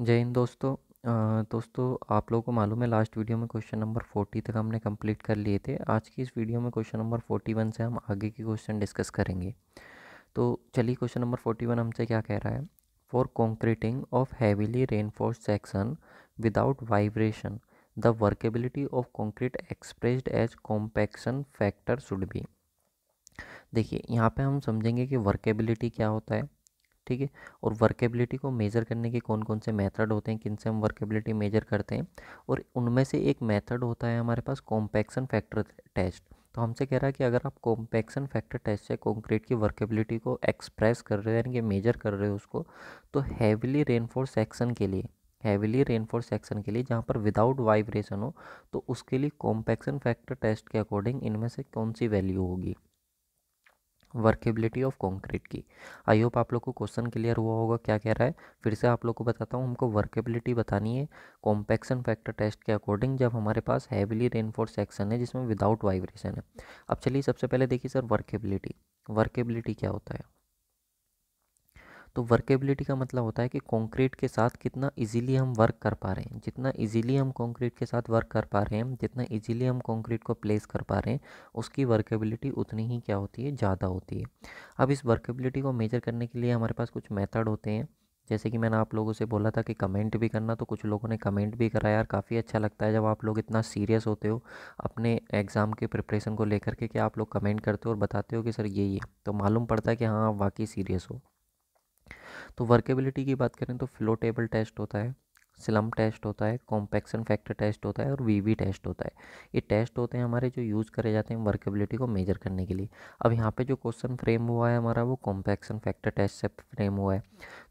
जय हिंद दोस्तों दोस्तों आप लोगों को मालूम है लास्ट वीडियो में क्वेश्चन नंबर फोर्टी तक हमने कंप्लीट कर लिए थे आज की इस वीडियो में क्वेश्चन नंबर फोर्टी वन से हम आगे के क्वेश्चन डिस्कस करेंगे तो चलिए क्वेश्चन नंबर फोर्टी वन हमसे क्या कह रहा है for concreting of heavily reinforced section without vibration the workability of concrete expressed as compaction factor should be देखिए यहाँ पे हम समझेंगे कि वर्केबिलिटी क्या होता है ठीक है और वर्केबिलिटी को मेज़र करने के कौन कौन से मेथड होते हैं किन से हम वर्केबिलिटी मेजर करते हैं और उनमें से एक मेथड होता है हमारे पास कॉम्पैक्शन फैक्टर टेस्ट तो हमसे कह रहा है कि अगर आप कॉम्पैक्शन फैक्टर टेस्ट से कंक्रीट की वर्केबिलिटी को एक्सप्रेस कर रहे हो यानी कि मेजर कर रहे हो उसको तो हैविली रेनफोर्स सेक्शन के लिए हैविली रेनफोर सेक्शन के लिए जहाँ पर विदाउट वाइब्रेशन हो तो उसके लिए कॉम्पैक्शन फैक्टर टेस्ट के अकॉर्डिंग इनमें से कौन सी वैल्यू होगी वर्केबिलिटी ऑफ कंक्रीट की आई होप आप लोग को क्वेश्चन क्लियर हुआ होगा क्या कह रहा है फिर से आप लोग को बताता हूँ हमको वर्केबिलिटी बतानी है कॉम्पैक्शन फैक्टर टेस्ट के अकॉर्डिंग जब हमारे पास हैविली रेनफोर्स सेक्शन है जिसमें विदाउट वाइब्रेशन है अब चलिए सबसे पहले देखिए सर वर्केबिलिटी वर्केबिलिटी क्या होता है तो वर्केबिलिटी का मतलब होता है कि कंक्रीट के साथ कितना इजीली हम वर्क कर पा रहे हैं जितना इजीली हम कंक्रीट के साथ वर्क कर पा रहे हैं जितना इजीली हम कंक्रीट को प्लेस कर पा रहे हैं उसकी वर्केबिलिटी उतनी ही क्या होती है ज़्यादा होती है अब इस वर्केबिलिटी को मेजर करने के लिए हमारे पास कुछ मैथड होते हैं जैसे कि मैंने आप लोगों से बोला था कि कमेंट भी करना तो कुछ लोगों ने कमेंट भी करा यार काफ़ी अच्छा लगता है जब आप लोग इतना सीरियस होते हो अपने एग्ज़ाम के प्रिपरेशन को लेकर के कि आप लोग कमेंट करते हो और बताते हो कि सर ये ये तो मालूम पड़ता है कि हाँ आप वाकई सीरियस हो तो वर्केबिलिटी की बात करें तो फ्लो टेबल टेस्ट होता है स्लम टेस्ट होता है कॉम्पैक्शन फैक्टर टेस्ट होता है और वीवी टेस्ट होता है ये टेस्ट होते हैं हमारे जो यूज़ करे जाते हैं वर्केबिलिटी को मेजर करने के लिए अब यहाँ पे जो क्वेश्चन फ्रेम हुआ है हमारा वो कॉम्पैक्शन फैक्टर टेस्ट से फ्रेम हुआ है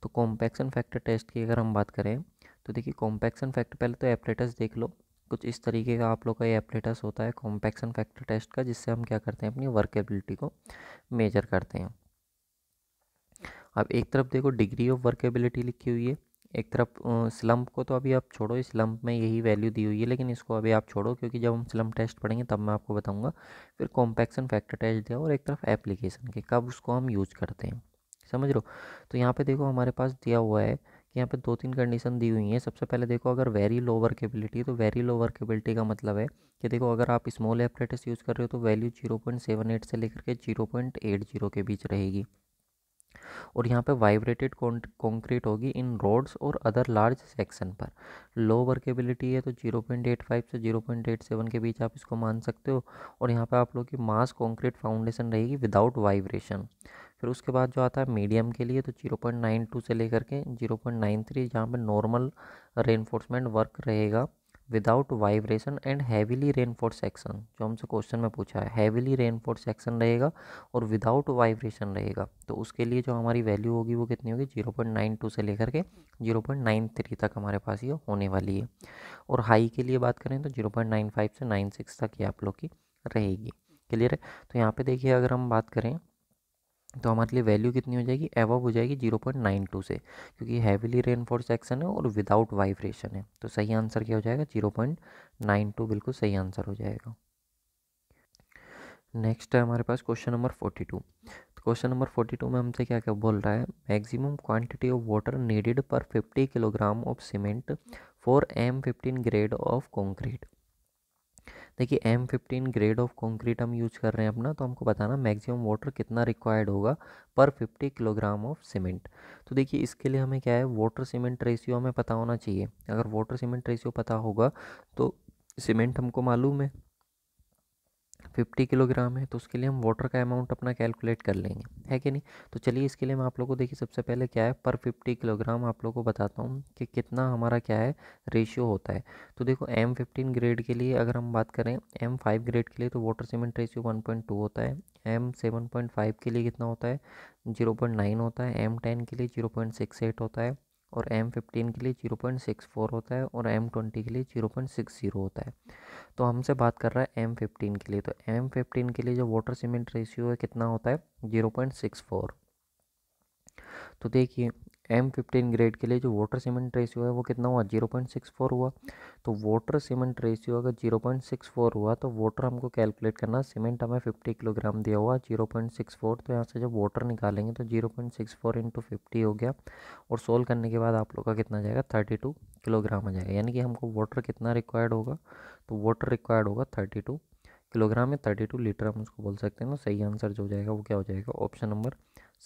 तो कॉम्पैक्शन फैक्टर टेस्ट की अगर हम बात करें तो देखिए कॉम्पैक्शन फैक्टर पहले तो एप्लेटस देख लो कुछ इस तरीके का आप लोग का ये एप्लेटस होता है कॉम्पैक्शन फैक्टर टेस्ट का जिससे हम क्या करते हैं अपनी वर्केबिलिटी को मेजर करते हैं अब एक तरफ देखो डिग्री ऑफ वर्केबिलिटी लिखी हुई है एक तरफ स्लम्प को तो अभी आप छोड़ो इस स्लम्प में यही वैल्यू दी हुई है लेकिन इसको अभी आप छोड़ो क्योंकि जब हम स्लम्प टेस्ट पढ़ेंगे तब मैं आपको बताऊंगा फिर कॉम्पैक्शन फैक्टर टेस्ट दिया और एक तरफ एप्लीकेशन के कब उसको हम यूज करते हैं समझ लो तो यहाँ पे देखो हमारे पास दिया हुआ है कि यहाँ पे दो तीन कंडीशन दी हुई हैं सबसे पहले देखो अगर वेरी लो वर्केबिलिटी तो वेरी लो वर्केबिलिटी का मतलब है कि देखो अगर आप स्मॉल एपरेटस यूज़ कर रहे हो तो value zero point seven eight से लेकर के जीरो पॉइंट एट जीरो के बीच रहेगी और यहाँ पे वाइब्रेटेड कंक्रीट होगी इन रोड्स और अदर लार्ज सेक्शन पर लो वर्केबिलिटी है तो 0.85 से 0.87 के बीच आप इसको मान सकते हो और यहाँ पे आप लोग की मास कंक्रीट फाउंडेशन रहेगी विदाउट वाइब्रेशन फिर उसके बाद जो आता है मीडियम के लिए तो 0.92 से लेकर के 0.93 जहाँ पर नॉर्मल रेनफोर्समेंट वर्क रहेगा without vibration and heavily reinforced section जो हमसे क्वेश्चन में पूछा है हैवीली रेनफोर्ड सेक्शन रहेगा और विदाउट वाइब्रेशन रहेगा तो उसके लिए जो हमारी वैल्यू होगी वो कितनी होगी जीरो पॉइंट नाइन टू से लेकर के जीरो पॉइंट नाइन थ्री तक हमारे पास ये होने वाली है और हाई के लिए बात करें तो जीरो पॉइंट नाइन फाइव से नाइन सिक्स तक ये आप लोग की रहेगी क्लियर है तो यहाँ पे देखिए अगर हम बात करें तो हमारे लिए वैल्यू कितनी हो जाएगी एव हो जाएगी जीरो पॉइंट नाइन टू से क्योंकि हैवीली रेनफोर्स सेक्शन है और विदाउट वाइब्रेशन है तो सही आंसर क्या हो जाएगा जीरो पॉइंट नाइन टू बिल्कुल सही आंसर हो जाएगा नेक्स्ट है हमारे पास क्वेश्चन नंबर फोर्टी टू तो क्वेश्चन नंबर फोर्टी टू में हमसे क्या क्या बोल रहा है maximum quantity of water needed per fifty kilogram of cement for M fifteen grade of concrete देखिए M fifteen grade of concrete हम यूज कर रहे हैं अपना तो हमको बताना मैक्सिमम वाटर कितना रिक्वायर्ड होगा पर फिफ्टी किलोग्राम ऑफ सीमेंट तो देखिए इसके लिए हमें क्या है वाटर सीमेंट रेशियो हमें पता होना चाहिए अगर वाटर सीमेंट रेशियो पता होगा तो सीमेंट हमको मालूम है फिफ्टी किलोग्राम है तो उसके लिए हम वाटर का अमाउंट अपना कैलकुलेट कर लेंगे है कि नहीं तो चलिए इसके लिए मैं आप लोग को देखिए सबसे पहले क्या है पर फिफ्टी किलोग्राम आप लोग को बताता हूँ कि कितना हमारा क्या है रेशियो होता है तो देखो एम फिफ्टीन ग्रेड के लिए अगर हम बात करें एम फाइव ग्रेड के लिए तो water cement ratio one point two होता है एम सेवन पॉइंट फाइव के लिए कितना होता है जीरो पॉइंट नाइन होता है एम टेन के लिए जीरो पॉइंट सिक्स एट होता है और एम फिफ्टीन के लिए जीरो पॉइंट सिक्स फोर होता है और एम ट्वेंटी के लिए जीरो पॉइंट सिक्स ज़ीरो होता है तो हमसे बात कर रहा है एम फिफ्टीन के लिए तो एम फिफ्टीन के लिए जो वाटर सीमेंट रेशियो है कितना होता है जीरो पॉइंट सिक्स फोर तो देखिए एम फिफ्टीन ग्रेड के लिए जो वाटर सीमेंट रेशियो है वो कितना हुआ जीरो पॉइंट सिक्स फोर हुआ तो वाटर सीमेंट रेशियो अगर जीरो पॉइंट सिक्स फोर हुआ तो वाटर हमको कैलकुलेट करना सीमेंट हमें फिफ्टी किलोग्राम दिया हुआ जीरो पॉइंट सिक्स फोर तो यहाँ से जब वाटर निकालेंगे तो zero point six four into fifty हो गया और सोल्व करने के बाद आप लोग का कितना जाएगा थर्टी टू किलोग्राम आ जाएगा यानी कि हमको वाटर कितना रिक्वायर्ड होगा तो वाटर रिक्वायर्ड होगा थर्टी टू किलोग्राम या थर्टी टू लीटर हम उसको बोल सकते हैं ना तो सही आंसर जो हो जाएगा वो क्या हो जाएगा ऑप्शन नंबर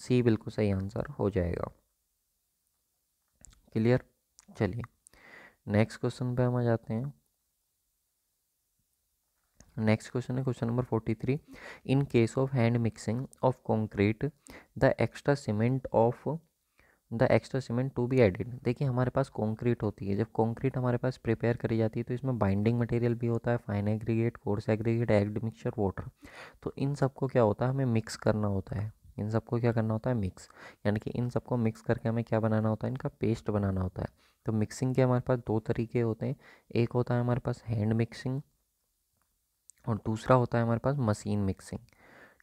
सी बिल्कुल सही आंसर हो जाएगा क्लियर चलिए नेक्स्ट क्वेश्चन पे हम आ जाते हैं नेक्स्ट क्वेश्चन है question number forty three in case of hand mixing of concrete the extra cement of the extra cement to be added देखिए हमारे पास कंक्रीट होती है जब कंक्रीट हमारे पास प्रिपेयर करी जाती है तो इसमें बाइंडिंग मटेरियल भी होता है fine aggregate coarse aggregate admixture water तो इन सबको क्या होता है हमें मिक्स करना होता है इन सबको क्या करना होता है मिक्स यानी कि इन सबको मिक्स करके हमें क्या बनाना होता है इनका पेस्ट बनाना होता है तो मिक्सिंग के हमारे पास दो तरीके होते हैं एक होता है हमारे पास हैंड मिक्सिंग और दूसरा होता है हमारे पास मशीन मिक्सिंग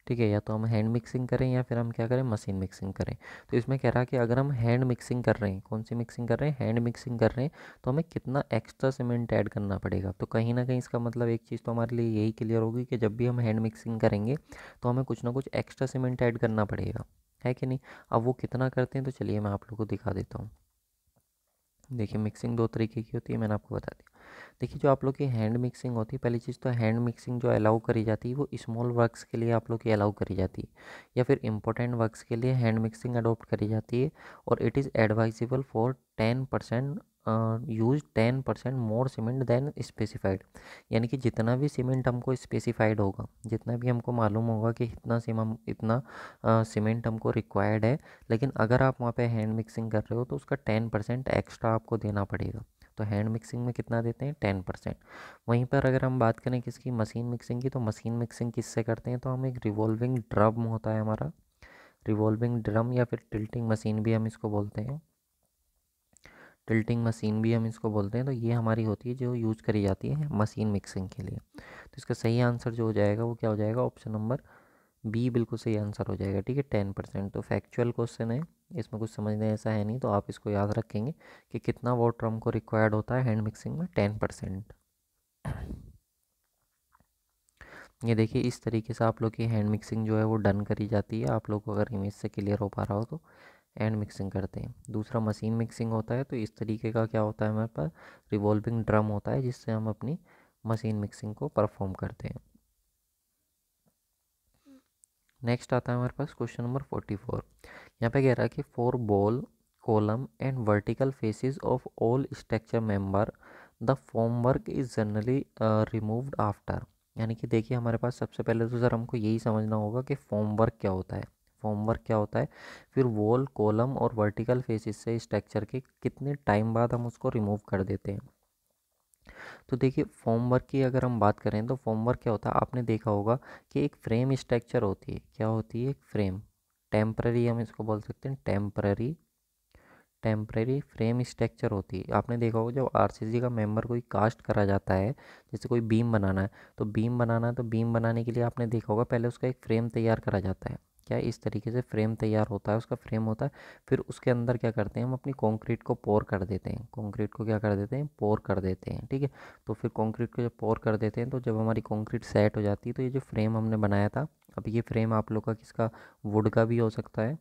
ठीक है या तो हम हैंड मिक्सिंग करें या फिर हम क्या करें मशीन मिक्सिंग करें तो इसमें कह रहा है कि अगर हम हैंड मिक्सिंग कर रहे हैं कौन सी मिक्सिंग कर रहे हैं हैंड मिक्सिंग कर रहे हैं तो हमें कितना एक्स्ट्रा सीमेंट ऐड करना पड़ेगा तो कहीं ना कहीं इसका मतलब एक चीज़ तो हमारे लिए यही क्लियर होगी कि जब भी हम हैंड मिक्सिंग करेंगे तो हमें कुछ ना कुछ एक्स्ट्रा सीमेंट ऐड करना पड़ेगा है कि नहीं अब वो कितना करते हैं तो चलिए मैं आप लोग को दिखा देता हूँ देखिए मिक्सिंग दो तरीके की होती है मैंने आपको बता दी देखिए जो आप लोग की हैंड मिक्सिंग होती है पहली चीज़ तो हैंड मिक्सिंग जो अलाउ करी जाती है वो स्मॉल वर्क्स के लिए आप लोग की अलाउ करी जाती है या फिर इंपॉर्टेंट वर्क्स के लिए हैंड मिक्सिंग अडोप्ट करी जाती है और it is advisable for ten percent use ten percent more cement than specified यानी कि जितना भी सीमेंट हमको स्पेसिफाइड होगा जितना भी हमको मालूम होगा कि इतना सीम इतना सीमेंट uh, हमको रिक्वायर्ड है लेकिन अगर आप वहाँ पे हैंड मिक्सिंग कर रहे हो तो उसका टेन परसेंट एक्स्ट्रा आपको देना पड़ेगा तो हैंड मिक्सिंग में कितना देते हैं टेन परसेंट वहीं पर अगर हम बात करें किसकी मशीन मिक्सिंग की तो मशीन मिक्सिंग किससे करते हैं तो हम एक रिवॉल्विंग ड्रम होता है हमारा रिवॉल्विंग ड्रम या फिर टिल्टिंग मशीन भी हम इसको बोलते हैं टिल्टिंग मशीन भी हम इसको बोलते हैं तो ये हमारी होती है जो यूज़ करी जाती है मशीन मिक्सिंग के लिए तो इसका सही आंसर जो हो जाएगा वो क्या हो जाएगा ऑप्शन नंबर बी बिल्कुल सही आंसर हो जाएगा ठीक है टेन परसेंट तो फैक्चुअल क्वेश्चन है इसमें कुछ समझने ऐसा है नहीं तो आप इसको याद रखेंगे कि कितना वाटर हमको रिक्वायर्ड होता है हैंड मिक्सिंग में टेन परसेंट ये देखिए इस तरीके से आप लोग की हैंड मिक्सिंग जो है वो डन करी जाती है आप लोग को अगर इमेज से क्लियर हो पा रहा हो तो हैंड मिक्सिंग करते हैं दूसरा मशीन मिक्सिंग होता है तो इस तरीके का क्या होता है हमारे पास रिवॉल्विंग ड्रम होता है जिससे हम अपनी मशीन मिक्सिंग को परफॉर्म करते हैं नेक्स्ट आता है हमारे पास क्वेश्चन नंबर फोर्टी फोर यहाँ पे कह रहा है कि for wall column and vertical faces of all structure member the formwork is generally removed after यानी कि देखिए हमारे पास सबसे पहले तो सर हमको यही समझना होगा कि वर्क क्या होता है वर्क क्या होता है फिर वॉल कॉलम और वर्टिकल फेसिस से स्ट्रक्चर के कितने टाइम बाद हम उसको रिमूव कर देते हैं तो देखिए फॉर्म वर्क की अगर हम बात करें तो फॉर्म वर्क क्या होता है आपने देखा होगा कि एक फ्रेम स्ट्रक्चर होती है क्या होती है एक फ्रेम टेम्प्ररी हम इसको बोल सकते हैं टेम्प्ररी टेम्प्रेरी फ्रेम स्ट्रक्चर होती है आपने देखा होगा जब आरसीसी का मेंबर कोई कास्ट करा जाता है जैसे कोई बीम बनाना है तो बीम बनाना है तो बीम बनाने के लिए आपने देखा होगा पहले उसका एक फ्रेम तैयार करा जाता है क्या है इस तरीके से फ्रेम तैयार होता है उसका फ्रेम होता है फिर उसके अंदर क्या करते हैं हम अपनी कॉन्क्रीट को पोर कर देते हैं कॉन्क्रीट को क्या कर देते हैं पोर कर देते हैं ठीक है तो फिर कॉन्क्रीट को जब पोर कर देते हैं तो जब हमारी कॉन्क्रीट सेट हो जाती है तो ये जो फ्रेम हमने बनाया था अब ये फ्रेम आप लोग का किसका वुड का भी हो सकता है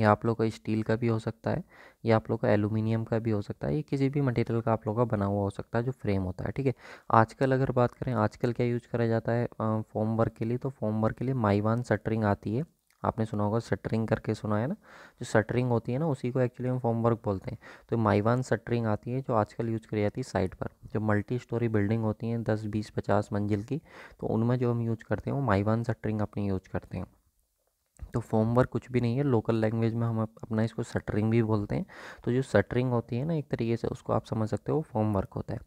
या आप लोग का स्टील का भी हो सकता है या आप लोग का एलुमिनियम का भी हो सकता है ये किसी भी मटेरियल का आप लोग का बना हुआ हो सकता है जो फ्रेम होता है ठीक है आजकल अगर बात करें आजकल क्या यूज करा जाता है फॉर्म वर्क के लिए तो फॉर्म वर्क के लिए माइवान सटरिंग आती है आपने सुना होगा सटरिंग करके सुना है ना जो सटरिंग होती है ना उसी को एक्चुअली हम फॉर्म वर्क बोलते हैं तो माइवान सटरिंग आती है जो आजकल यूज़ करी जाती है साइट पर जो मल्टी स्टोरी बिल्डिंग होती हैं दस बीस पचास मंजिल की तो उनमें जो हम यूज़ करते हैं वो माइवान सटरिंग अपनी यूज़ करते हैं तो फॉर्म वर्क कुछ भी नहीं है लोकल लैंग्वेज में हम अपना इसको सटरिंग भी बोलते हैं तो जो सटरिंग होती है ना एक तरीके से उसको आप समझ सकते हो फॉर्म वर्क होता है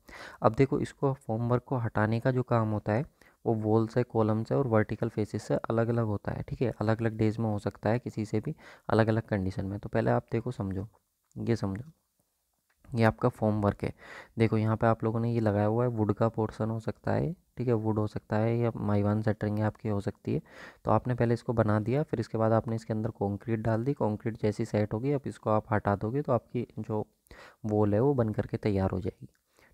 अब देखो इसको फॉर्म वर्क को हटाने का जो काम होता है वो वॉल से कॉलम से और वर्टिकल फेसेस से अलग अलग होता है ठीक है अलग अलग डेज में हो सकता है किसी से भी अलग अलग कंडीशन में तो पहले आप देखो समझो ये समझो ये आपका फॉर्म वर्क है देखो यहाँ पे आप लोगों ने ये लगाया हुआ है वुड का पोर्शन हो सकता है ठीक है वुड हो सकता है या माइवान सेटरिंग आपकी हो सकती है तो आपने पहले इसको बना दिया फिर इसके बाद आपने इसके अंदर कंक्रीट डाल दी कंक्रीट जैसी सेट होगी अब इसको आप हटा दोगे तो आपकी जो वॉल है वो बन करके तैयार हो जाएगी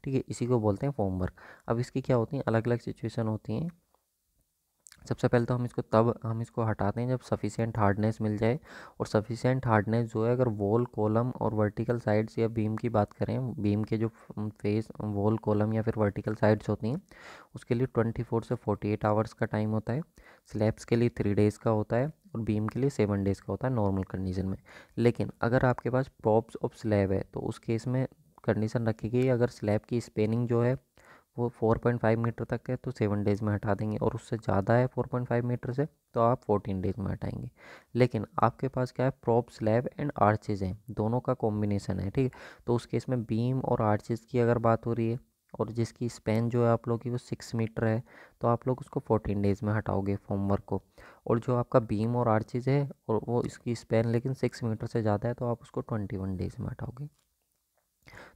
ठीक है इसी को बोलते हैं फॉर्म वर्क अब इसकी क्या होती हैं अलग अलग सिचुएशन होती हैं सबसे पहले तो हम इसको तब हम इसको हटाते हैं जब सफिशेंट हार्डनेस मिल जाए और सफिशिएंट हार्डनेस जो है अगर वॉल कॉलम और वर्टिकल साइड्स या बीम की बात करें बीम के जो फेस वॉल कॉलम या फिर वर्टिकल साइड्स होती हैं उसके लिए ट्वेंटी फोर से 48 एट आवर्स का टाइम होता है स्लैब्स के लिए थ्री डेज़ का होता है और बीम के लिए सेवन डेज़ का होता है नॉर्मल कंडीशन में लेकिन अगर आपके पास प्रॉप्स ऑफ स्लैब है तो उस केस में कंडीशन रखी गई अगर स्लैब की स्पेनिंग जो है वो फोर पॉइंट फाइव मीटर तक है तो सेवन डेज़ में हटा देंगे और उससे ज़्यादा है फोर पॉइंट फाइव मीटर से तो आप फोर्टीन डेज़ में हटाएंगे लेकिन आपके पास क्या है प्रॉप स्लैब एंड आर्चेज़ हैं दोनों का कॉम्बिनेसन है ठीक है तो उस केस में बीम और आर्चेज़ की अगर बात हो रही है और जिसकी स्पेन जो है आप लोग की वो सिक्स मीटर है तो आप लोग उसको फोर्टीन डेज़ में हटाओगे होमवर्क को और जो आपका बीम और आर्चेज़ है और वो इसकी स्पेन लेकिन सिक्स मीटर से ज़्यादा है तो आप उसको ट्वेंटी वन डेज़ में हटाओगे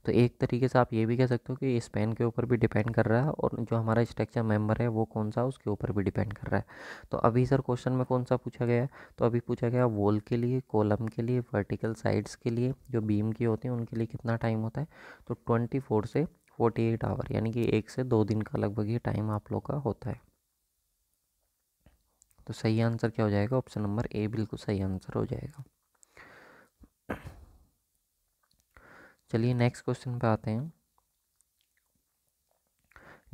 तो एक तरीके से आप ये भी कह सकते हो कि स्पेन के ऊपर भी डिपेंड कर रहा है और जो हमारा स्ट्रक्चर मेंबर है वो कौन सा उसके ऊपर भी डिपेंड कर रहा है तो अभी सर क्वेश्चन में कौन सा पूछा गया है तो अभी पूछा गया वॉल के लिए कॉलम के लिए वर्टिकल साइड्स के लिए जो बीम की होती है उनके लिए कितना टाइम होता है तो ट्वेंटी फोर से फोर्टी एट आवर यानी कि एक से दो दिन का लगभग ये टाइम आप लोग का होता है तो सही आंसर क्या हो जाएगा ऑप्शन नंबर ए बिल्कुल सही आंसर हो जाएगा चलिए नेक्स्ट क्वेश्चन पे आते हैं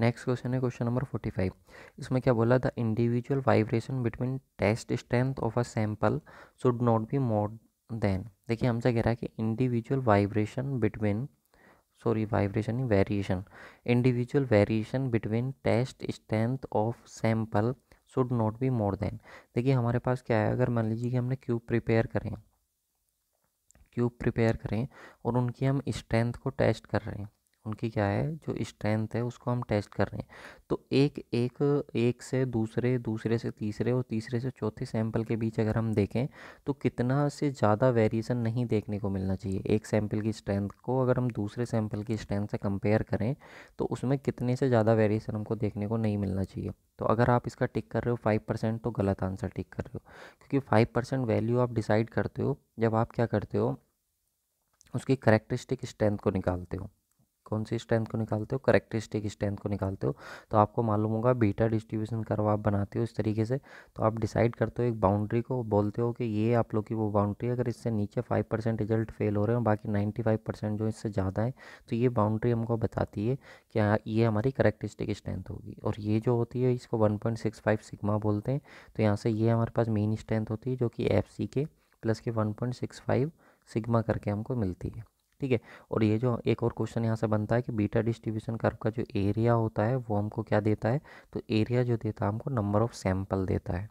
नेक्स्ट क्वेश्चन है क्वेश्चन नंबर फोर्टी फाइव इसमें क्या बोला the individual vibration between test strength of a sample should not be more than देखिए हमसे कह रहा है कि individual vibration between sorry vibration ही variation individual variation between test strength of sample should not be more than देखिए हमारे पास क्या है अगर मान लीजिए कि हमने क्यूब प्रिपेयर करें क्यूब प्रिपेयर करें और उनकी हम स्ट्रेंथ को टेस्ट कर रहे हैं उनकी क्या है जो स्ट्रेंथ है उसको हम टेस्ट कर रहे हैं तो एक एक एक से दूसरे दूसरे से तीसरे और तीसरे से चौथे सैंपल के बीच अगर हम देखें तो कितना से ज़्यादा वेरिएशन नहीं देखने को मिलना चाहिए एक सैंपल की स्ट्रेंथ को अगर हम दूसरे सैंपल की स्ट्रेंथ से कंपेयर करें तो उसमें कितने से ज़्यादा वेरिएशन हमको देखने को नहीं मिलना चाहिए तो अगर आप इसका टिक कर रहे हो फाइव परसेंट तो गलत आंसर टिक कर रहे हो क्योंकि फाइव परसेंट वैल्यू आप डिसाइड करते हो जब आप क्या करते हो उसकी करेक्टरिस्टिक स्ट्रेंथ को निकालते हो कौन सी स्ट्रेंथ को निकालते हो करेक्टरिस्टिक स्ट्रेंथ को निकालते हो तो आपको मालूम होगा बीटा डिस्ट्रीब्यूशन करवा आप बनाते हो इस तरीके से तो आप डिसाइड करते हो एक बाउंड्री को बोलते हो कि ये आप लोग की वो बाउंड्री अगर इससे नीचे फाइव परसेंट रिजल्ट फेल हो रहे हैं बाकी नाइन्टी फाइव परसेंट जो इससे ज़्यादा है तो ये बाउंड्री हमको बताती है कि ये हमारी करेक्टरिस्टिक स्ट्रेंथ होगी और ये जो होती है इसको one point six five sigma बोलते हैं तो यहाँ से ये हमारे पास मेन स्ट्रेंथ होती है जो कि एफ सी के प्लस के one point six five sigma करके हमको मिलती है ठीक है और ये जो एक और क्वेश्चन यहाँ से बनता है कि बीटा डिस्ट्रीब्यूशन कर्व का जो एरिया होता है वो हमको क्या देता है तो एरिया जो देता है हमको नंबर ऑफ सैम्पल देता है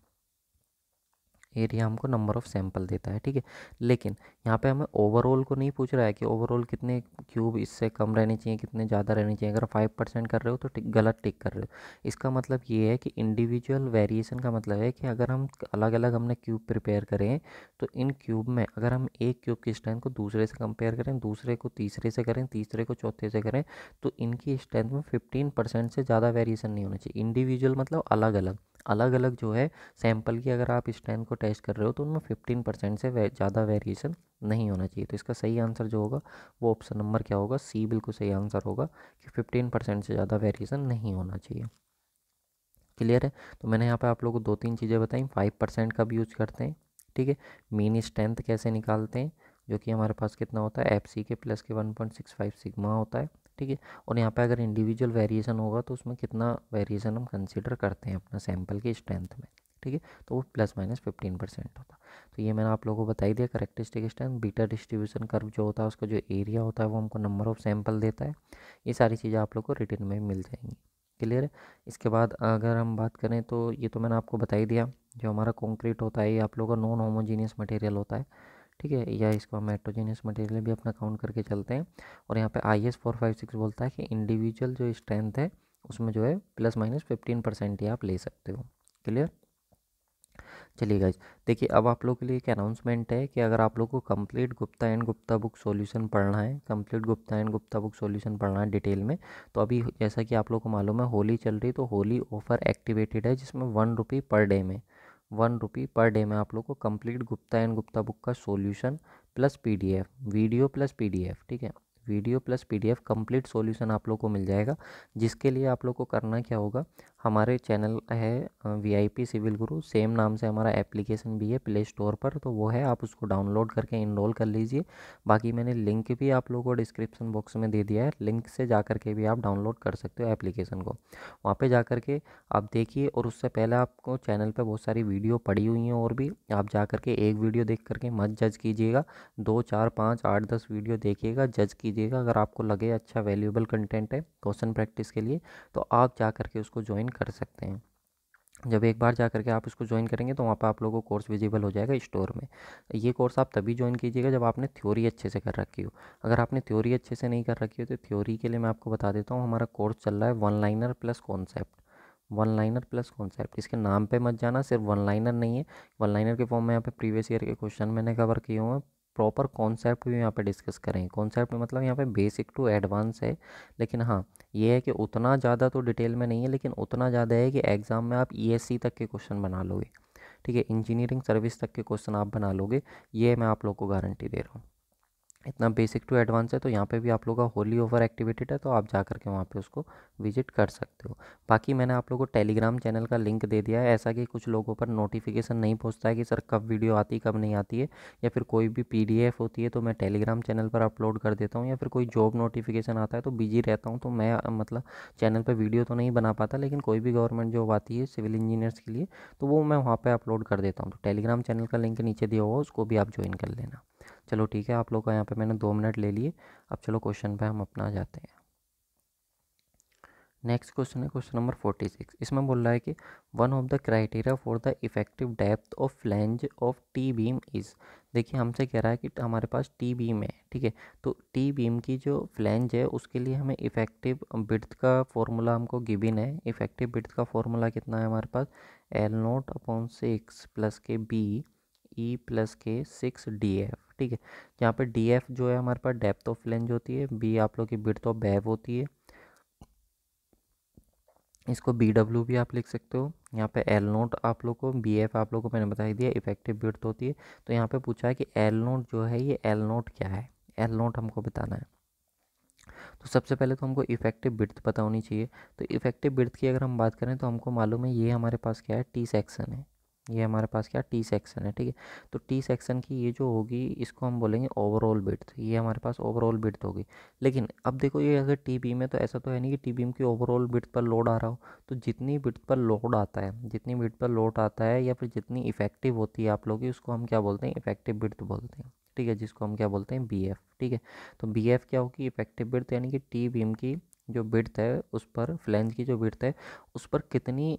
एरिया हमको नंबर ऑफ़ सैंपल देता है ठीक है लेकिन यहाँ पे हमें ओवरऑल को नहीं पूछ रहा है कि ओवरऑल कितने क्यूब इससे कम रहने चाहिए कितने ज़्यादा रहने चाहिए अगर फाइव परसेंट कर रहे हो तो टिक, गलत टिक कर रहे हो इसका मतलब ये है कि इंडिविजुअल वेरिएशन का मतलब है कि अगर हम अलग अलग हमने क्यूब प्रिपेयर करें तो इन क्यूब में अगर हम एक क्यूब की स्ट्रेंथ को दूसरे से कंपेयर करें दूसरे को तीसरे से करें तीसरे को चौथे से करें तो इनकी स्ट्रेंथ में फिफ्टीन परसेंट से ज़्यादा वेरिएशन नहीं होना चाहिए इंडिविजुअल मतलब अलग अलग अलग अलग जो है सैम्पल की अगर आप स्ट्रेंथ को टेस्ट कर रहे हो तो उनमें फिफ्टीन परसेंट से वे, ज़्यादा वेरिएशन नहीं होना चाहिए तो इसका सही आंसर जो होगा वो ऑप्शन नंबर क्या होगा सी बिल्कुल सही आंसर होगा कि फिफ्टीन परसेंट से ज़्यादा वेरिएशन नहीं होना चाहिए क्लियर है तो मैंने यहाँ पर आप लोगों को दो तीन चीज़ें बताई फाइव परसेंट कब यूज करते हैं ठीक है मीन स्ट्रेंथ कैसे निकालते हैं जो कि हमारे पास कितना होता है एफ सी के प्लस के one point six five sigma होता है ठीक है और यहाँ पे अगर इंडिविजुअल वेरिएशन होगा तो उसमें कितना वेरिएशन हम कंसिडर करते हैं अपना सैम्पल की स्ट्रेंथ में ठीक है तो वो प्लस माइनस फिफ्टीन परसेंट होता तो ये मैंने आप लोगों को बताई दिया characteristic strength beta distribution curve जो होता है उसका जो एरिया होता है वो हमको नंबर ऑफ सैम्पल देता है ये सारी चीज़ें आप लोग को रिटर्न में मिल जाएंगी क्लियर है इसके बाद अगर हम बात करें तो ये तो मैंने आपको बताई दिया जो हमारा कॉन्क्रीट होता है ये आप लोग का नॉन होमोजीनियस मटेरियल होता है ठीक है या इसको हम मेट्रोजीनियस मटेरियल भी अपना काउंट करके चलते हैं और यहाँ पे I S four five six बोलता है कि इंडिविजुअल जो स्ट्रेंथ है उसमें जो है प्लस माइनस फिफ्टीन परसेंट ही आप ले सकते हो क्लियर चलिए गाइज देखिए अब आप लोग के लिए एक अनाउंसमेंट है कि अगर आप लोग को complete Gupta and Gupta book solution पढ़ना है complete Gupta and Gupta book solution पढ़ना है डिटेल में तो अभी जैसा कि आप लोग को मालूम है होली चल रही तो होली ऑफर एक्टिवेटेड है जिसमें वन रुपी पर डे में वन रुपी पर डे में आप लोग को complete Gupta and Gupta book का solution plus PDF video plus PDF ठीक है video plus PDF complete solution आप लोग को मिल जाएगा जिसके लिए आप लोग को करना क्या होगा हमारे चैनल है वीआईपी सिविल गुरु सेम नाम से हमारा एप्लीकेशन भी है प्ले स्टोर पर तो वो है आप उसको डाउनलोड करके इनरोल कर लीजिए बाकी मैंने लिंक भी आप लोगों को डिस्क्रिप्शन बॉक्स में दे दिया है लिंक से जा कर के भी आप डाउनलोड कर सकते हो एप्लीकेशन को वहाँ पर जा कर के आप देखिए और उससे पहले आपको चैनल पर बहुत सारी वीडियो पड़ी हुई हैं और भी आप जा कर के एक वीडियो देख करके मत जज कीजिएगा दो चार पाँच आठ दस वीडियो देखिएगा जज कीजिएगा अगर आपको लगे अच्छा वैल्यूबल कंटेंट है क्वेश्चन प्रैक्टिस के लिए तो आप जा करके उसको ज्वाइन कर सकते हैं जब एक बार जा करके आप इसको ज्वाइन करेंगे तो वहाँ पर आप लोगों को कोर्स विजिबल हो जाएगा स्टोर में ये कोर्स आप तभी ज्वाइन कीजिएगा जब आपने थ्योरी अच्छे से कर रखी हो अगर आपने थ्योरी अच्छे से नहीं कर रखी हो तो थ्योरी के लिए मैं आपको बता देता हूँ हमारा कोर्स चल रहा है one liner plus concept one liner plus concept इसके नाम पर मत जाना सिर्फ वन लाइनर नहीं है वन लाइनर के फॉर्म में यहाँ पर प्रीवियस ईयर के क्वेश्चन मैंने कवर किए हुए हैं प्रॉपर कॉन्सेप्ट भी यहाँ पे डिस्कस करें कॉन्सेप्ट मतलब यहाँ पे बेसिक टू एडवांस है लेकिन हाँ ये है कि उतना ज़्यादा तो डिटेल में नहीं है लेकिन उतना ज़्यादा है कि एग्ज़ाम में आप ई e तक के क्वेश्चन बना लोगे ठीक है इंजीनियरिंग सर्विस तक के क्वेश्चन आप बना लोगे ये मैं आप लोग को गारंटी दे रहा हूँ इतना बेसिक टू एडवांस है तो यहाँ पे भी आप लोग का होली ओवर एक्टिवेटेड है तो आप जा करके वहाँ पे उसको विजिट कर सकते हो बाकी मैंने आप लोगों को टेलीग्राम चैनल का लिंक दे दिया है ऐसा कि कुछ लोगों पर नोटिफिकेशन नहीं पहुँचता है कि सर कब वीडियो आती कब नहीं आती है या फिर कोई भी पी होती है तो मैं टेलीग्राम चैनल पर अपलोड कर देता हूँ या फिर कोई जॉब नोटिफिकेशन आता है तो बिजी रहता हूँ तो मैं मतलब चैनल पर वीडियो तो नहीं बना पाता लेकिन कोई भी गवर्नमेंट जॉब आती है सिविल इंजीनियर्स के लिए तो वो मैं वहाँ पर अपलोड कर देता हूँ तो टेलीग्राम चैनल का लिंक नीचे दिया हुआ उसको भी आप ज्वाइन कर लेना चलो ठीक है आप लोग का यहाँ पे मैंने दो मिनट ले लिए अब चलो क्वेश्चन पे हम अपना जाते हैं नेक्स्ट क्वेश्चन है क्वेश्चन नंबर फोर्टी सिक्स इसमें बोल रहा है कि one of the criteria for the effective depth of flange of T beam is देखिए हमसे कह रहा है कि हमारे पास टी बीम है ठीक है तो टी बीम की जो फ्लैंज है उसके लिए हमें इफेक्टिव बिड्थ का फॉर्मूला हमको गिबिन है इफेक्टिव बिड्थ का फॉर्मूला कितना है हमारे पास L naught upon six plus के बी ई प्लस के सिक्स डी एफ ठीक है यहाँ पे डी एफ जो है हमारे पास डेप्थ ऑफ लेंज होती है बी आप लोग की बिड़ ऑफ बैव होती है इसको बी डब्ल्यू भी आप लिख सकते हो यहाँ पे एल नोट आप लोग को बी एफ आप लोग को मैंने बता दिया इफेक्टिव बिड़ होती है तो यहाँ पे पूछा है कि एल नोट जो है ये एल नोट क्या है एल नोट हमको बताना है तो सबसे पहले तो हमको इफेक्टिव बिड्थ पता होनी चाहिए तो इफेक्टिव बिड्थ की अगर हम बात करें तो हमको मालूम है ये हमारे पास क्या है टी सेक्शन है ये हमारे पास क्या टी सेक्शन है ठीक है तो टी सेक्शन की ये जो होगी इसको हम बोलेंगे ओवरऑल बिट ये हमारे पास ओवरऑल बिट होगी लेकिन अब देखो ये अगर टी बीम है तो ऐसा तो है नहीं कि टी बीम की ओवरऑल बिट पर लोड आ रहा हो तो जितनी बिट पर लोड आता है जितनी बिट पर लोड आता है या फिर जितनी इफेक्टिव होती है आप लोग की उसको हम क्या बोलते हैं इफेक्टिव बिट बोलते हैं ठीक है जिसको हम क्या बोलते हैं बी एफ ठीक है तो बी एफ क्या होगी इफेक्टिव बिट यानी कि टी बीम की जो बिट है उस पर फ्लैंज की जो बिट है उस पर कितनी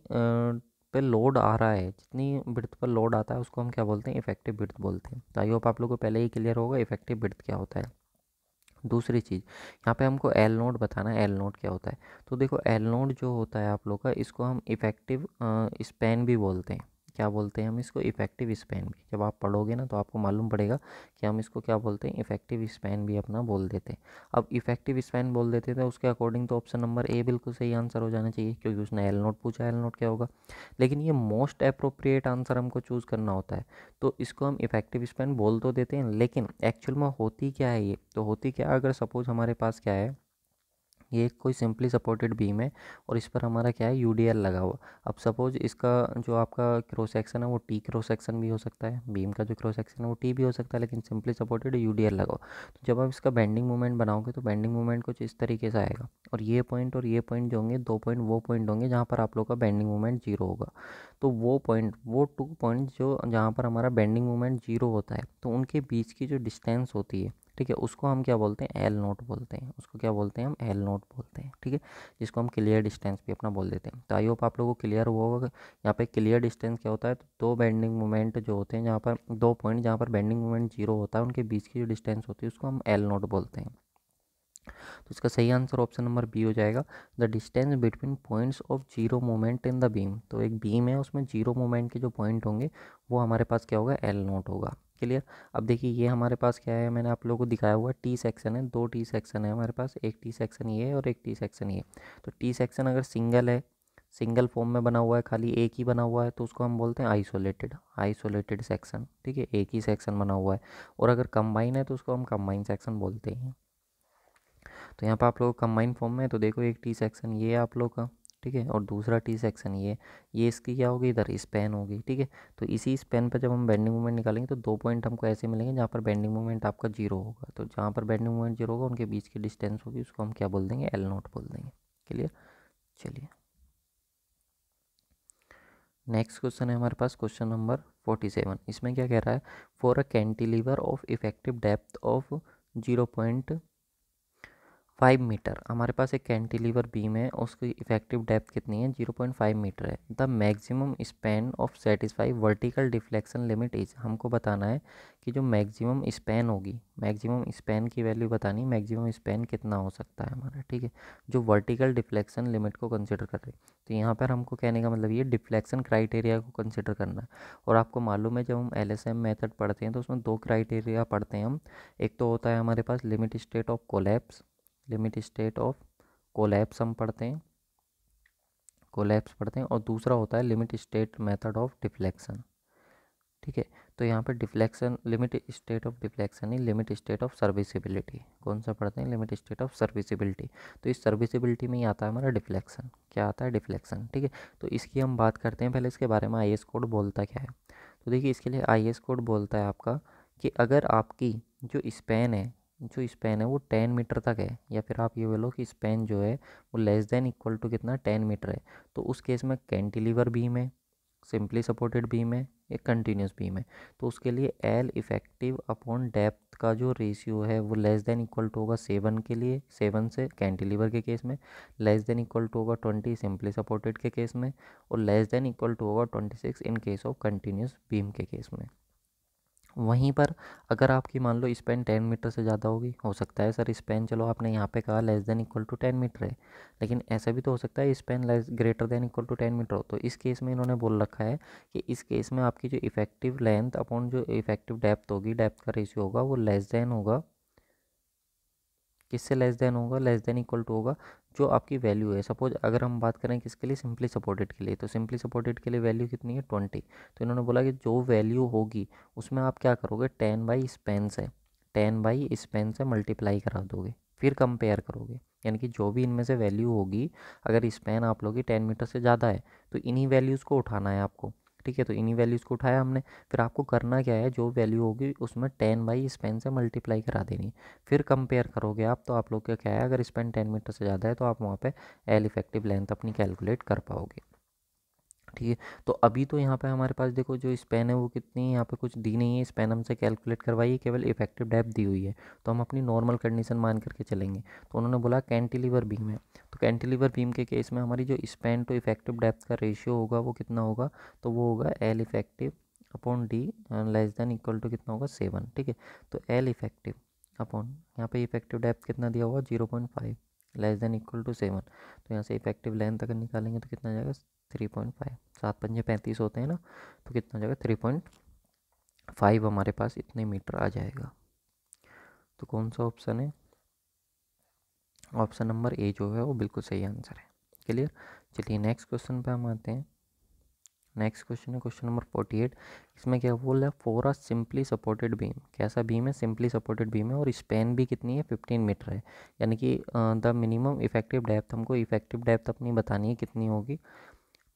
पे लोड आ रहा है जितनी ब्रथ पर लोड आता है उसको हम क्या बोलते हैं इफेक्टिव ब्रथ बोलते हैं तो आई होप आप लोगों को पहले ही क्लियर होगा इफेक्टिव ब्रथ क्या होता है दूसरी चीज़ यहाँ पे हमको एल नोट बताना है एल नोट क्या होता है तो देखो एल नोट जो होता है आप लोग का इसको हम इफेक्टिव स्पेन भी बोलते हैं क्या बोलते हैं हम इसको इफ़ेक्टिव स्पैन भी जब आप पढ़ोगे ना तो आपको मालूम पड़ेगा कि हम इसको क्या बोलते हैं इफ़ेक्टिव स्पैन भी अपना बोल देते हैं अब इफ़ेक्टिव स्पैन बोल देते थे तो उसके अकॉर्डिंग तो ऑप्शन नंबर ए बिल्कुल सही आंसर हो जाना चाहिए क्योंकि उसने एल नोट पूछा एल नोट क्या होगा लेकिन ये मोस्ट अप्रोप्रिएट आंसर हमको चूज़ करना होता है तो इसको हम इफ़ेक्टिव स्पैन बोल तो देते हैं लेकिन एक्चुअल में होती क्या है ये तो होती क्या अगर सपोज़ हमारे पास क्या है ये कोई सिंपली सपोर्टेड बीम है और इस पर हमारा क्या है यू लगा हुआ अब सपोज इसका जो आपका क्रॉस सेक्शन है वो टी क्रॉस सेक्शन भी हो सकता है बीम का जो क्रॉस सेक्शन है वो टी भी हो सकता है लेकिन सिंपली सपोर्टेड यू डी लगाओ तो जब आप इसका बेंडिंग मूवमेंट बनाओगे तो बेंडिंग मूवमेंट कुछ इस तरीके से आएगा और ये पॉइंट और ये पॉइंट जो होंगे दो पॉइंट वो पॉइंट होंगे जहाँ पर आप लोग का बेंडिंग मूवमेंट जीरो होगा तो वो पॉइंट वो टू पॉइंट जो जहाँ पर हमारा बेंडिंग मूवमेंट जीरो होता है तो उनके बीच की जो डिस्टेंस होती है ठीक है उसको हम क्या बोलते हैं एल नोट बोलते हैं उसको क्या बोलते हैं हम एल नोट बोलते हैं ठीक है जिसको हम क्लियर डिस्टेंस भी अपना बोल देते हैं तो आई होप आप लोगों को क्लियर हुआ होगा यहाँ पे क्लियर डिस्टेंस क्या होता है तो दो बेंडिंग मोमेंट जो होते हैं जहाँ पर दो पॉइंट जहाँ पर बेंडिंग मोमेंट जीरो होता है उनके बीच की जो डिस्टेंस होती है उसको हम एल नोट बोलते हैं तो इसका सही आंसर ऑप्शन नंबर बी हो जाएगा the distance between points of zero moment in the beam तो एक बीम है उसमें जीरो मोमेंट के जो पॉइंट होंगे वो हमारे पास क्या होगा एल नोट होगा क्लियर अब देखिए ये हमारे पास क्या है मैंने आप लोगों को दिखाया हुआ टी सेक्शन है दो टी सेक्शन है हमारे पास एक टी सेक्शन ये है और एक टी सेक्शन ये तो टी सेक्शन अगर सिंगल है सिंगल फॉर्म में बना हुआ है खाली एक ही बना हुआ है तो उसको हम बोलते हैं आइसोलेटेड आइसोलेटेड सेक्शन ठीक है एक ही सेक्शन बना हुआ है और अगर कंबाइन है तो उसको हम कंबाइन सेक्शन बोलते हैं तो यहाँ पर आप लोग कंबाइन फॉर्म में तो देखो एक टी सेक्शन ये है आप लोग का ठीक है और दूसरा टी सेक्शन ये ये इसकी क्या होगी इधर स्पेन होगी ठीक है तो इसी स्पेन पर जब हम बैंडिंग मूवमेंट निकालेंगे तो दो पॉइंट हमको ऐसे मिलेंगे जहाँ पर बैंडिंग मूवमेंट आपका जीरो होगा तो जहाँ पर बैंडिंग मूवमेंट जीरो होगा उनके बीच की डिस्टेंस होगी उसको हम क्या बोल देंगे एल नोट बोल देंगे क्लियर चलिए नेक्स्ट क्वेश्चन है हमारे पास क्वेश्चन नंबर फोर्टी सेवन इसमें क्या कह रहा है for a cantilever of effective depth of zero point five metre हमारे पास एक कैंटिलीवर बीम है उसकी इफेक्टिव डेप्थ कितनी है जीरो पॉइंट फाइव मीटर है the maximum span of satisfy vertical deflection limit is हमको बताना है कि जो मैक्सिमम स्पैन होगी मैक्सिमम स्पैन की वैल्यू बतानी मैक्सिमम स्पैन कितना हो सकता है हमारा ठीक है जो वर्टिकल डिफ्लेक्शन लिमिट को कंसिडर कर रही तो यहाँ पर हमको कहने का मतलब ये डिफ्लेक्शन क्राइटेरिया को कंसिडर करना और आपको मालूम है जब हम एल एस एम मेथड पढ़ते हैं तो उसमें दो क्राइटेरिया पढ़ते हैं हम एक तो होता है हमारे पास limit state of collapse limit state of collapse हम पढ़ते हैं कोलैप्स पढ़ते हैं और दूसरा होता है limit state method of deflection ठीक है तो यहाँ पे deflection limit state of deflection ही लिमिट स्टेट ऑफ सर्विसिबिलिटी कौन सा पढ़ते हैं लिमिट स्टेट ऑफ सर्विसिबिलिटी तो इस सर्विसिबिलिटी में ही आता है हमारा डिफ्लेक्शन क्या आता है डिफ्लेक्शन ठीक है तो इसकी हम बात करते हैं पहले इसके बारे में आई कोड बोलता क्या है तो देखिए इसके लिए आई कोड बोलता है आपका कि अगर आपकी जो स्पेन है जो स्पेन है वो टेन मीटर तक है या फिर आप ये बोलो कि स्पेन जो है वो लेस देन इक्वल टू कितना टेन मीटर है तो उस केस में कैंटिलीवर बीम है सिंपली सपोर्टेड बीम है या कंटिन्यूस बीम है तो उसके लिए एल इफेक्टिव अपॉन डेप्थ का जो रेशियो है वो लेस देन इक्वल टू होगा सेवन के लिए सेवन से कैंटिलीवर के केस में लेस देन इक्वल टू होगा ट्वेंटी सिंपली सपोर्टेड के केस में और लेस देन इक्वल टू होगा twenty six in case of continuous beam के केस में वहीं पर अगर आपकी मान लो स्पेन टेन मीटर से ज़्यादा होगी हो सकता है सर स्पेन चलो आपने यहाँ पे कहा less than equal to ten metre है लेकिन ऐसा भी तो हो सकता है span less greater than equal to ten metre हो तो इस केस में इन्होंने बोल रखा है कि इस केस में आपकी जो इफेक्टिव लेंथ अपॉन जो इफेक्टिव डेप्थ होगी डेप्थ का रेशियो होगा वो लेस देन होगा किससे लेस देन होगा लेस देन इक्वल टू होगा जो आपकी वैल्यू है सपोज अगर हम बात करें किसके लिए सिंपली सपोर्टेड के लिए तो सिंपली सपोर्टेड के लिए वैल्यू कितनी है ट्वेंटी तो इन्होंने बोला कि जो वैल्यू होगी उसमें आप क्या करोगे टेन बाई स्पेन से टेन बाई स्पेन से मल्टीप्लाई करा दोगे फिर कंपेयर करोगे यानी कि जो भी इनमें से वैल्यू होगी अगर स्पेन आप लोगी की टेन मीटर से ज़्यादा है तो इन्हीं वैल्यूज़ को उठाना है आपको ठीक है तो इन्हीं वैल्यूज़ को उठाया हमने फिर आपको करना क्या है जो वैल्यू होगी उसमें टेन बाई स्पेन से मल्टीप्लाई करा देनी फिर कंपेयर करोगे आप तो आप लोग का क्या है अगर स्पेन टेन मीटर से ज़्यादा है तो आप वहाँ पर एल इफेक्टिव लेंथ अपनी कैलकुलेट कर पाओगे ठीक है तो अभी तो यहाँ पे हमारे पास देखो जो स्पेन है वो कितनी यहाँ पे कुछ दी नहीं है स्पेन हमसे कैलकुलेट करवाई केवल इफेक्टिव डेप दी हुई है तो हम अपनी नॉर्मल कंडीशन मान करके चलेंगे तो उन्होंने बोला कैंटिलीवर बीम है तो कैंटिलीवर बीम के केस में हमारी जो स्पेन टू इफेक्टिव डेप्थ का रेशियो होगा वो कितना होगा तो वो होगा L effective upon D less than equal to कितना होगा सेवन ठीक है तो एल इफेक्टिव अपॉन यहाँ पे इफेक्टिव डेप्थ कितना दिया हुआ zero point five less than equal to seven तो यहाँ से इफेक्टिव लेंथ अगर निकालेंगे तो कितना जाएगा थ्री पॉइंट फाइव सात पंजे पैंतीस होते हैं ना तो कितना जाएगा थ्री पॉइंट फाइव हमारे पास इतने मीटर आ जाएगा तो कौन सा ऑप्शन है ऑप्शन नंबर ए जो है वो बिल्कुल सही आंसर है क्लियर चलिए नेक्स्ट क्वेश्चन पे हम आते हैं नेक्स्ट क्वेश्चन है क्वेश्चन नंबर फोर्टी एट इसमें क्या बोल है for R simply supported beam कैसा बीम है सिंपली सपोर्टेड बीम है और स्पेन भी कितनी है फिफ्टीन मीटर है यानी कि द मिनिमम इफेक्टिव डेप्थ हमको इफेक्टिव डेप्थ अपनी बतानी है कितनी होगी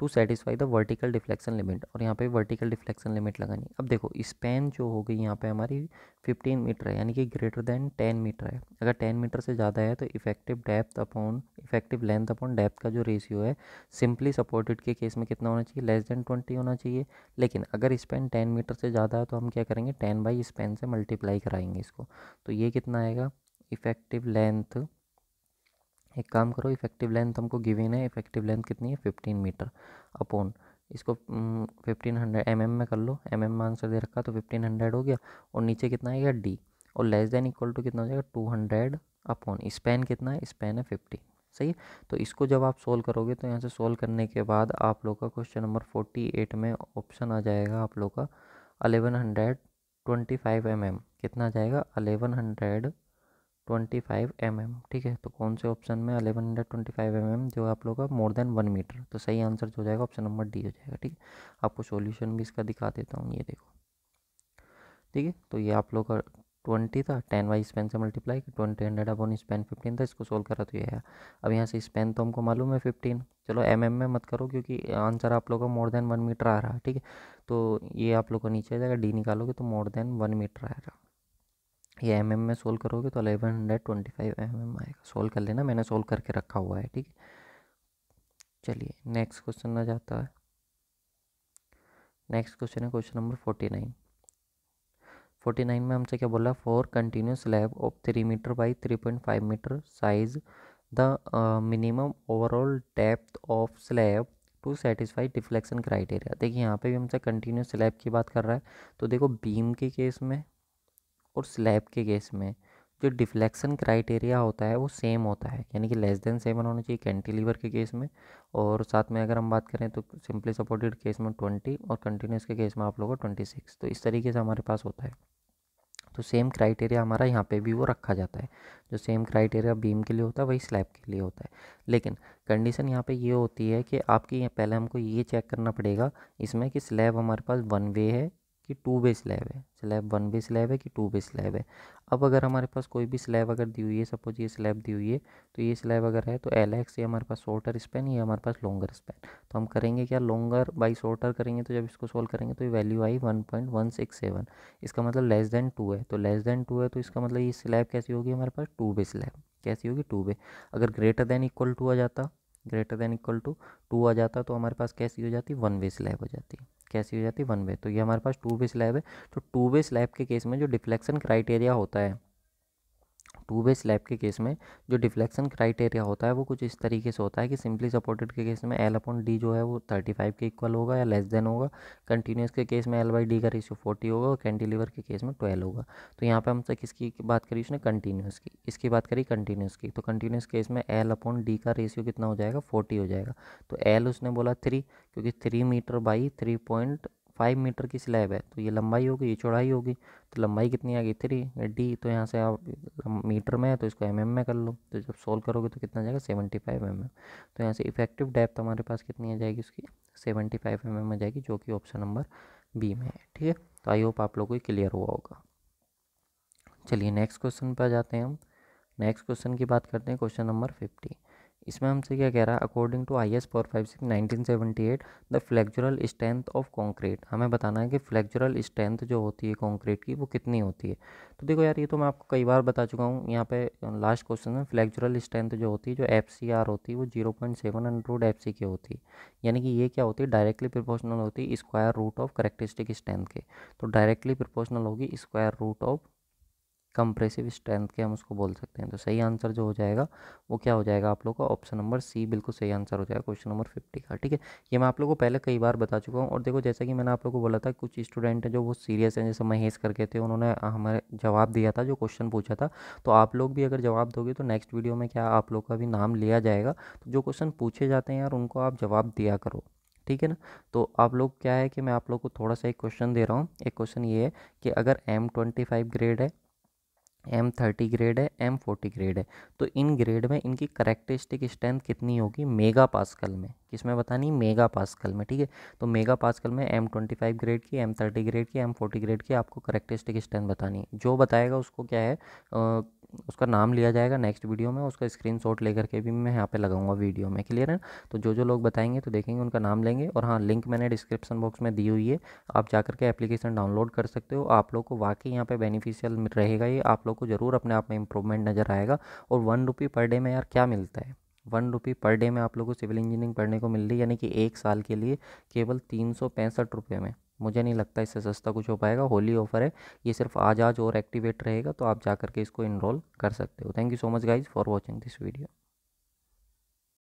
to satisfy the vertical deflection limit और यहाँ पे वर्टिकल डिफ्लेक्शन लिमिट लगानी अब देखो स्पेन जो हो गई यहाँ पे हमारी 15 मीटर है यानी कि ग्रेटर देन 10 मीटर है अगर 10 मीटर से ज़्यादा है तो effective depth upon effective length upon depth का जो रेशियो है सिंपली सपोर्टेड के केस में कितना होना चाहिए लेस देन ट्वेंटी होना चाहिए लेकिन अगर स्पेन टेन मीटर से ज़्यादा है तो हम क्या करेंगे टेन बाई स्पेन से मल्टीप्लाई कराएंगे इसको तो ये कितना आएगा इफेक्टिव लेंथ एक काम करो इफेक्टिव लेंथ हमको गिवेन है इफेक्टिव लेंथ कितनी है फिफ्टीन मीटर अपोन इसको फिफ्टीन हंड्रेड एम एम में कर लो एम mm एम में आंसर दे रखा तो फिफ्टीन हंड्रेड हो गया और नीचे कितना आएगा डी और लेस देन इक्वल टू कितना हो जाएगा टू हंड्रेड अपॉन स्पेन कितना है स्पेन है फिफ्टी सही है तो इसको जब आप सोल्व करोगे तो यहाँ से सोल्व करने के बाद आप लोग का क्वेश्चन नंबर फोर्टी एट में ऑप्शन आ जाएगा आप लोग का eleven hundred twenty five M M कितना आ जाएगा eleven hundred twenty five M M ठीक है तो कौन से ऑप्शन में eleven hundred twenty five M M जो आप लोग का मोर देन वन मीटर तो सही आंसर जो हो जाएगा ऑप्शन नंबर डी हो जाएगा ठीक है आपको सॉल्यूशन भी इसका दिखा देता हूँ ये देखो ठीक है तो ये आप लोग का ट्वेंटी था टेन वाई स्पेन से multiply twenty hundred upon span fifteen था इसको सोल्व करा तो ये है अब यहाँ से स्पेन तो हमको मालूम है फिफ्टीन चलो एम एम में मत करो क्योंकि आंसर आप लोग का मोर देन वन मीटर आ रहा है ठीक है तो ये आप लोग को नीचे आ जाएगा डी निकालोगे तो मोर देन वन मीटर आएगा ये एम mm में सोल्व करोगे तो eleven hundred twenty five M M आएगा सोल्व कर लेना मैंने सोल्व करके रखा हुआ है ठीक है चलिए नेक्स्ट क्वेश्चन आ जाता है नेक्स्ट क्वेश्चन है question number forty nine forty nine में हमसे क्या बोला for continuous slab of three metre by three point five metre size the minimum overall depth of slab to satisfy deflection criteria देखिए यहाँ पे भी हमसे कंटिन्यूस स्लैब की बात कर रहा है तो देखो बीम के केस में और स्लैब के केस में जो डिफ्लेक्शन क्राइटेरिया होता है वो सेम होता है यानी कि लेस देन सेवन होना चाहिए कैंटीलीवर के केस में और साथ में अगर हम बात करें तो सिंपली सपोर्टेड केस में ट्वेंटी और कंटिन्यूस के केस में आप लोगों को ट्वेंटी सिक्स तो इस तरीके से हमारे पास होता है तो सेम क्राइटेरिया हमारा यहाँ पे भी वो रखा जाता है जो सेम क्राइटेरिया बीम के लिए होता है वही स्लैब के लिए होता है लेकिन कंडीशन यहाँ पे ये यह होती है कि आपकी पहले हमको ये चेक करना पड़ेगा इसमें कि स्लैब हमारे पास वन वे है कि टू बे स्लैब है स्लैब वन बे स्लैब है कि टू बे स्लैब है अब अगर हमारे पास कोई भी स्लैब अगर दी हुई है सपोज ये स्लैब दी हुई है तो ये स्लैब अगर है तो एल एक्स ये हमारे पास शॉर्टर स्पेन ये हमारे पास लॉन्गर स्पेन तो हम करेंगे क्या लॉन्गर बाई शॉर्टर करेंगे तो जब इसको सोल्व करेंगे तो ये वैल्यू आई one point one six seven इसका मतलब लेस देन टू है तो लेस देन टू है तो इसका मतलब ये स्लैब कैसी होगी हमारे पास टू बे स्लैब कैसी होगी टू बे अगर ग्रेटर देन इक्वल टू आ जाता greater than equal to two आ जाता तो हमारे पास कैसी हो जाती वन वे स्लैब हो जाती कैसी हो जाती वन वे तो ये हमारे पास टू वे स्लैब है तो टू वे स्लैब के केस में जो डिफ्लेक्शन क्राइटेरिया होता है टू वे स्लैब के केस में जो डिफ्लेक्शन क्राइटेरिया होता है वो कुछ इस तरीके से होता है कि सिंपली सपोर्टेड के केस में एल अपॉन डी जो है वो थर्टी फाइव के इक्वल होगा या लेस देन होगा कंटिन्यूस के केस में एल बाई डी का रेशियो फोर्टी होगा और कैंटिलीवर के केस में ट्वेल्व होगा तो यहाँ पर हमसे किसकी बात करी उसने कंटिन्यूस की इसकी बात करी कंटिन्यूस की तो कंटिन्यूस केस में एल अपॉन डी का रेशियो कितना हो जाएगा फोर्टी हो जाएगा तो एल उसने बोला थ्री क्योंकि three metre by three point five metre की स्लैब है तो ये लंबाई होगी ये चौड़ाई होगी तो लंबाई कितनी आ गई थ्री डी तो यहाँ से आप मीटर में है तो इसको एम में कर लो तो जब सोल्व करोगे तो कितना जाएगा सेवेंटी फाइव एम एम तो यहाँ से इफेक्टिव डेप्थ हमारे पास कितनी आ जाएगी उसकी सेवेंटी फाइव एम एम आ जाएगी जो कि ऑप्शन नंबर बी में है ठीक है तो आई होप आप लोगों को क्लियर हुआ होगा चलिए नेक्स्ट क्वेश्चन पर जाते हैं हम नेक्स्ट क्वेश्चन की बात करते हैं क्वेश्चन नंबर फिफ्टी इसमें हमसे क्या कह रहा है according to I S four five six nineteen seventy eight the flexural strength of concrete हमें बताना है कि फ्लेक्चुरल स्ट्रेंथ जो होती है कॉन्क्रीट की वो कितनी होती है तो देखो यार ये तो मैं आपको कई बार बता चुका हूँ यहाँ पे लास्ट क्वेश्चन में फ्लेक्चुरल स्ट्रेंथ जो होती है जो एफ सी आर होती है वो zero point seven under root F C की होती है यानी कि ये क्या होती है डायरेक्टली प्रिपोर्शनल होती है square root of characteristic strength के तो डायरेक्टली प्रिपोर्शनल होगी square root of compressive strength के हम उसको बोल सकते हैं तो सही आंसर जो हो जाएगा वो क्या हो जाएगा आप लोग का ऑप्शन नंबर सी बिल्कुल सही आंसर हो जाएगा क्वेश्चन नंबर फिफ्टी का ठीक है ये मैं आप लोग को पहले कई बार बता चुका हूँ और देखो जैसा कि मैंने आप लोगों को बोला था कुछ स्टूडेंट हैं जो वो सीरियस हैं जैसे महेश करके थे उन्होंने हमारे जवाब दिया था जो क्वेश्चन पूछा था तो आप लोग भी अगर जवाब दोगे तो नेक्स्ट वीडियो में क्या आप लोग का भी नाम लिया जाएगा तो जो क्वेश्चन पूछे जाते हैं यार उनको आप जवाब दिया करो ठीक है ना तो आप लोग क्या है कि मैं आप लोग को थोड़ा सा एक क्वेश्चन दे रहा हूँ एक क्वेश्चन ये है कि अगर एम ट्वेंटी फाइव ग्रेड है एम थर्टी ग्रेड है एम फोर्टी ग्रेड है तो इन ग्रेड में इनकी करेक्टरिस्टिक स्ट्रेंथ कितनी होगी मेगा पास्कल में किसमें बतानी मेगा पास्कल में ठीक है तो मेगा पास्कल में एम ट्वेंटी फाइव ग्रेड की एम थर्टी ग्रेड की एम फोर्टी ग्रेड की आपको करेक्टरिस्टिक स्ट्रेंथ बतानी जो बताएगा उसको क्या है आ, उसका नाम लिया जाएगा नेक्स्ट वीडियो में उसका शॉट लेकर के भी मैं यहाँ पे लगाऊंगा वीडियो में क्लियर है तो जो जो लोग बताएंगे तो देखेंगे उनका नाम लेंगे और हाँ लिंक मैंने डिस्क्रिप्शन बॉक्स में दी हुई है आप जा करके एप्लीकेशन डाउनलोड कर सकते हो आप लोग को वाकई यहाँ पे बेनिफिशियल रहेगा ये आप लोग को ज़रूर अपने आप में इंप्रूवमेंट नज़र आएगा और वन रुपी पर डे में यार क्या मिलता है वन रुपी पर डे में आप लोग को सिविल इंजीनियरिंग पढ़ने को मिल रही है यानी कि एक साल के लिए केवल तीन सौ पैंसठ रुपये में मुझे नहीं लगता इससे सस्ता कुछ हो पाएगा होली ऑफर है ये सिर्फ आज आज और एक्टिवेट रहेगा तो आप जा करके इसको इनरोल कर सकते हो thank you so much guys for watching this video